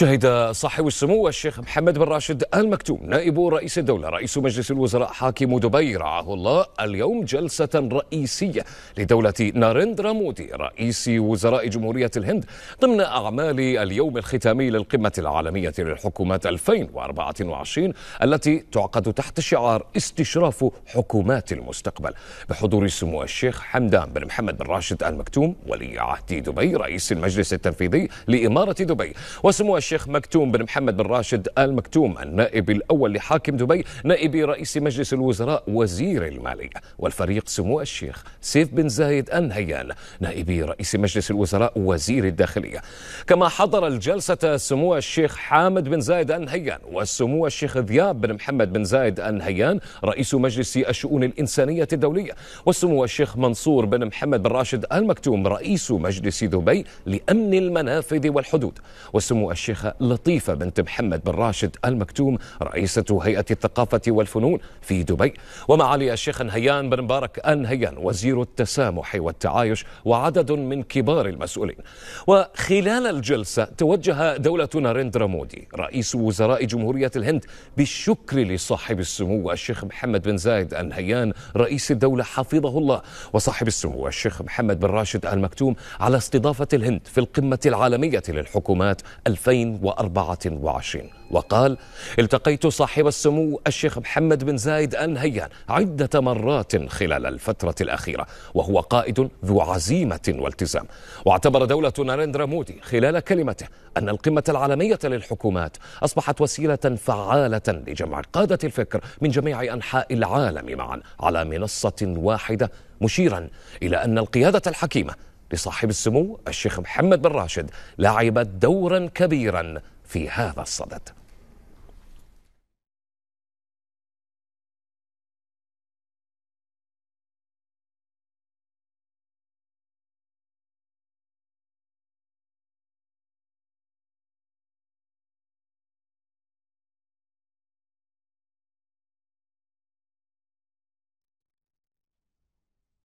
شهد صاحب السمو الشيخ محمد بن راشد ال مكتوم نائب رئيس الدولة رئيس مجلس الوزراء حاكم دبي رعاه الله اليوم جلسة رئيسية لدولة نارندرا مودي رئيس وزراء جمهورية الهند ضمن أعمال اليوم الختامي للقمة العالمية للحكومات 2024 التي تعقد تحت شعار استشراف حكومات المستقبل بحضور سمو الشيخ حمدان بن محمد بن راشد ال مكتوم ولي عهد دبي رئيس المجلس التنفيذي لإمارة دبي وسمو الشيخ الشيخ مكتوم بن محمد بن راشد آل مكتوم النائب الأول لحاكم دبي نائب رئيس مجلس الوزراء وزير المالية والفريق سمو الشيخ سيف بن زايد آل نهيان نائب رئيس مجلس الوزراء وزير الداخلية كما حضر الجلسة سمو الشيخ حامد بن زايد آل نهيان وسمو الشيخ ذياب بن محمد بن زايد آل نهيان رئيس مجلس الشؤون الإنسانية الدولية وسمو الشيخ منصور بن محمد بن راشد آل مكتوم رئيس مجلس دبي لأمن المنافذ والحدود وسمو الشيخ الشيخة لطيفة بنت محمد بن راشد المكتوم رئيسة هيئة الثقافة والفنون في دبي ومعالي الشيخ نهيان بن مبارك النهيان وزير التسامح والتعايش وعدد من كبار المسؤولين وخلال الجلسة توجه دولة ناريندرا مودي رئيس وزراء جمهورية الهند بالشكر لصاحب السمو الشيخ محمد بن زايد النهيان رئيس الدولة حفظه الله وصاحب السمو الشيخ محمد بن راشد المكتوم على استضافة الهند في القمة العالمية للحكومات 2000 2024 وقال التقيت صاحب السمو الشيخ محمد بن زايد آل نهيان عدة مرات خلال الفترة الأخيرة وهو قائد ذو عزيمة والتزام واعتبر دولة ناريندرا مودي خلال كلمته أن القمة العالمية للحكومات أصبحت وسيلة فعالة لجمع قادة الفكر من جميع أنحاء العالم معا على منصة واحدة مشيرا إلى أن القيادة الحكيمة لصاحب السمو الشيخ محمد بن راشد لعبت دورا كبيرا في هذا الصدد